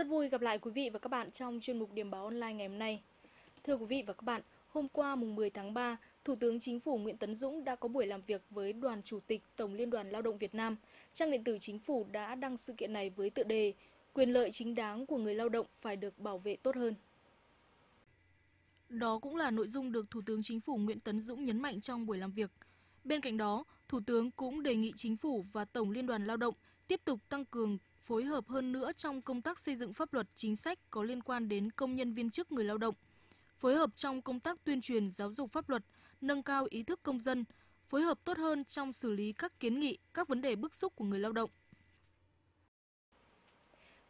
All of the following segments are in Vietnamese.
Rất vui gặp lại quý vị và các bạn trong chuyên mục Điểm báo online ngày hôm nay. Thưa quý vị và các bạn, hôm qua mùng 10 tháng 3, Thủ tướng Chính phủ Nguyễn Tấn Dũng đã có buổi làm việc với đoàn chủ tịch Tổng Liên đoàn Lao động Việt Nam. Trang điện tử Chính phủ đã đăng sự kiện này với tựa đề Quyền lợi chính đáng của người lao động phải được bảo vệ tốt hơn. Đó cũng là nội dung được Thủ tướng Chính phủ Nguyễn Tấn Dũng nhấn mạnh trong buổi làm việc. Bên cạnh đó, Thủ tướng cũng đề nghị Chính phủ và Tổng Liên đoàn Lao động tiếp tục tăng cường phối hợp hơn nữa trong công tác xây dựng pháp luật chính sách có liên quan đến công nhân viên chức người lao động, phối hợp trong công tác tuyên truyền giáo dục pháp luật, nâng cao ý thức công dân, phối hợp tốt hơn trong xử lý các kiến nghị, các vấn đề bức xúc của người lao động.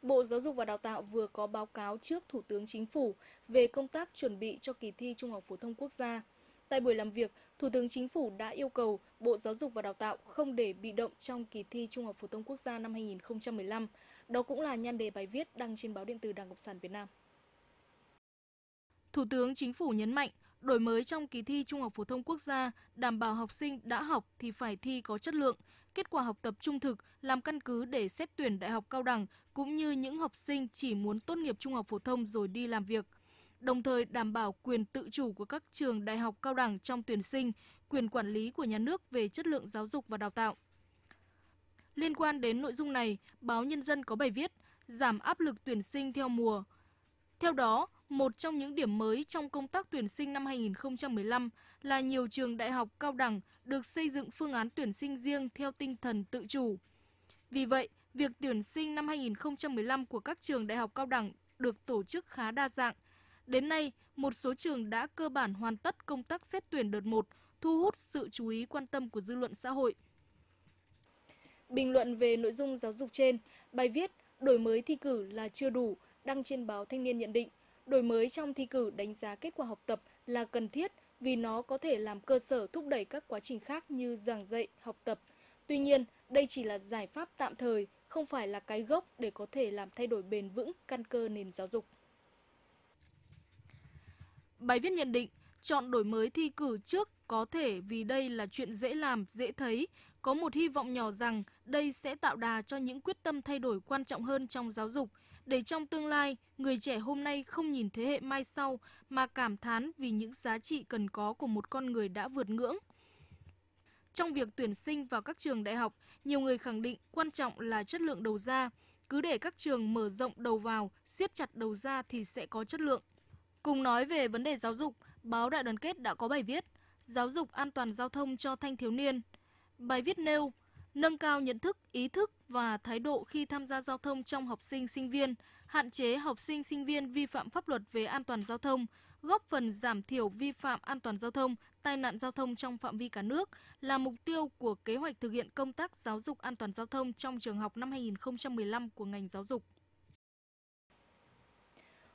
Bộ Giáo dục và Đào tạo vừa có báo cáo trước Thủ tướng Chính phủ về công tác chuẩn bị cho kỳ thi Trung học phổ thông quốc gia Tại buổi làm việc, Thủ tướng Chính phủ đã yêu cầu Bộ Giáo dục và Đào tạo không để bị động trong kỳ thi Trung học phổ thông quốc gia năm 2015. Đó cũng là nhan đề bài viết đăng trên báo điện tử Đảng Cộng sản Việt Nam. Thủ tướng Chính phủ nhấn mạnh, đổi mới trong kỳ thi Trung học phổ thông quốc gia, đảm bảo học sinh đã học thì phải thi có chất lượng, kết quả học tập trung thực làm căn cứ để xét tuyển đại học cao đẳng cũng như những học sinh chỉ muốn tốt nghiệp trung học phổ thông rồi đi làm việc – đồng thời đảm bảo quyền tự chủ của các trường đại học cao đẳng trong tuyển sinh, quyền quản lý của nhà nước về chất lượng giáo dục và đào tạo. Liên quan đến nội dung này, báo Nhân dân có bài viết Giảm áp lực tuyển sinh theo mùa. Theo đó, một trong những điểm mới trong công tác tuyển sinh năm 2015 là nhiều trường đại học cao đẳng được xây dựng phương án tuyển sinh riêng theo tinh thần tự chủ. Vì vậy, việc tuyển sinh năm 2015 của các trường đại học cao đẳng được tổ chức khá đa dạng – Đến nay, một số trường đã cơ bản hoàn tất công tác xét tuyển đợt 1, thu hút sự chú ý quan tâm của dư luận xã hội. Bình luận về nội dung giáo dục trên, bài viết Đổi mới thi cử là chưa đủ, đăng trên báo Thanh niên nhận định, đổi mới trong thi cử đánh giá kết quả học tập là cần thiết vì nó có thể làm cơ sở thúc đẩy các quá trình khác như giảng dạy, học tập. Tuy nhiên, đây chỉ là giải pháp tạm thời, không phải là cái gốc để có thể làm thay đổi bền vững căn cơ nền giáo dục. Bài viết nhận định, chọn đổi mới thi cử trước có thể vì đây là chuyện dễ làm, dễ thấy, có một hy vọng nhỏ rằng đây sẽ tạo đà cho những quyết tâm thay đổi quan trọng hơn trong giáo dục, để trong tương lai, người trẻ hôm nay không nhìn thế hệ mai sau mà cảm thán vì những giá trị cần có của một con người đã vượt ngưỡng. Trong việc tuyển sinh vào các trường đại học, nhiều người khẳng định quan trọng là chất lượng đầu ra. Cứ để các trường mở rộng đầu vào, siết chặt đầu ra thì sẽ có chất lượng. Cùng nói về vấn đề giáo dục, báo Đại đoàn kết đã có bài viết Giáo dục an toàn giao thông cho thanh thiếu niên. Bài viết nêu nâng cao nhận thức, ý thức và thái độ khi tham gia giao thông trong học sinh sinh viên, hạn chế học sinh sinh viên vi phạm pháp luật về an toàn giao thông, góp phần giảm thiểu vi phạm an toàn giao thông, tai nạn giao thông trong phạm vi cả nước là mục tiêu của kế hoạch thực hiện công tác giáo dục an toàn giao thông trong trường học năm 2015 của ngành giáo dục.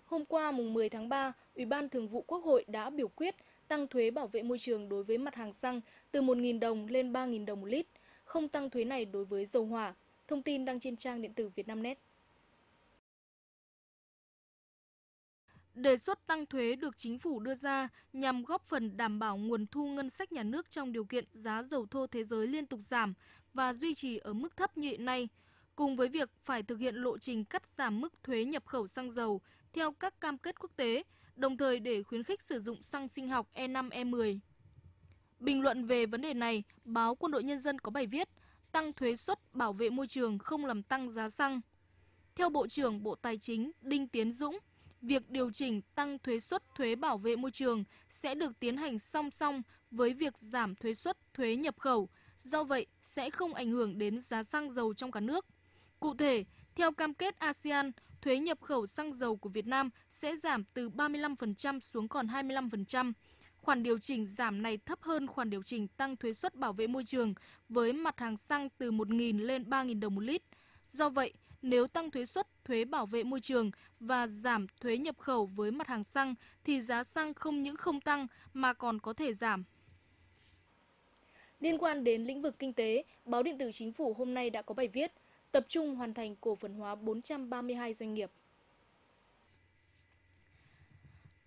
Hôm qua mùng 10 tháng 3, Ủy ban Thường vụ Quốc hội đã biểu quyết tăng thuế bảo vệ môi trường đối với mặt hàng xăng từ 1.000 đồng lên 3.000 đồng một lít, không tăng thuế này đối với dầu hỏa. Thông tin đăng trên trang điện tử Vietnamnet. Đề xuất tăng thuế được chính phủ đưa ra nhằm góp phần đảm bảo nguồn thu ngân sách nhà nước trong điều kiện giá dầu thô thế giới liên tục giảm và duy trì ở mức thấp như hiện nay. Cùng với việc phải thực hiện lộ trình cắt giảm mức thuế nhập khẩu xăng dầu, theo các cam kết quốc tế, đồng thời để khuyến khích sử dụng xăng sinh học E5-E10. Bình luận về vấn đề này, báo Quân đội Nhân dân có bài viết Tăng thuế suất bảo vệ môi trường không làm tăng giá xăng. Theo Bộ trưởng Bộ Tài chính Đinh Tiến Dũng, việc điều chỉnh tăng thuế suất thuế bảo vệ môi trường sẽ được tiến hành song song với việc giảm thuế suất thuế nhập khẩu, do vậy sẽ không ảnh hưởng đến giá xăng dầu trong cả nước. Cụ thể, theo cam kết ASEAN, thuế nhập khẩu xăng dầu của Việt Nam sẽ giảm từ 35% xuống còn 25%. Khoản điều chỉnh giảm này thấp hơn khoản điều chỉnh tăng thuế suất bảo vệ môi trường với mặt hàng xăng từ 1.000 lên 3.000 đồng một lít. Do vậy, nếu tăng thuế suất thuế bảo vệ môi trường và giảm thuế nhập khẩu với mặt hàng xăng thì giá xăng không những không tăng mà còn có thể giảm. Liên quan đến lĩnh vực kinh tế, báo điện tử chính phủ hôm nay đã có bài viết – tập trung hoàn thành cổ phần hóa 432 doanh nghiệp.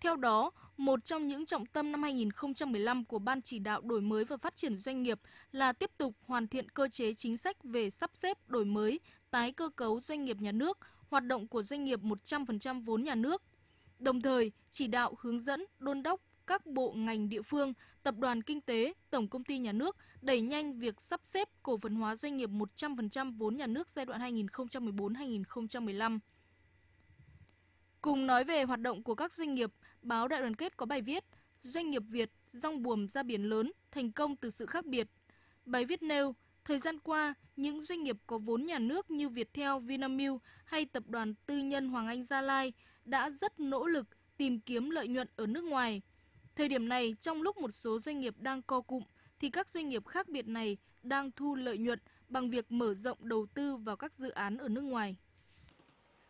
Theo đó, một trong những trọng tâm năm 2015 của Ban chỉ đạo đổi mới và phát triển doanh nghiệp là tiếp tục hoàn thiện cơ chế chính sách về sắp xếp đổi mới, tái cơ cấu doanh nghiệp nhà nước, hoạt động của doanh nghiệp 100% vốn nhà nước. Đồng thời, chỉ đạo hướng dẫn, đôn đốc các bộ ngành địa phương, tập đoàn kinh tế, tổng công ty nhà nước đẩy nhanh việc sắp xếp cổ phần hóa doanh nghiệp 100% vốn nhà nước giai đoạn 2014-2015. Cùng nói về hoạt động của các doanh nghiệp, báo Đại đoàn kết có bài viết Doanh nghiệp Việt rong buồm ra biển lớn, thành công từ sự khác biệt. Bài viết nêu, thời gian qua, những doanh nghiệp có vốn nhà nước như Viettel, Vinamilk hay tập đoàn tư nhân Hoàng Anh Gia Lai đã rất nỗ lực tìm kiếm lợi nhuận ở nước ngoài – Thời điểm này, trong lúc một số doanh nghiệp đang co cụm, thì các doanh nghiệp khác biệt này đang thu lợi nhuận bằng việc mở rộng đầu tư vào các dự án ở nước ngoài.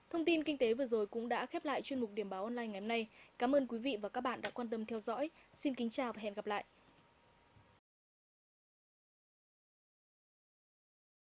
Thông tin kinh tế vừa rồi cũng đã khép lại chuyên mục điểm báo online ngày hôm nay. Cảm ơn quý vị và các bạn đã quan tâm theo dõi. Xin kính chào và hẹn gặp lại.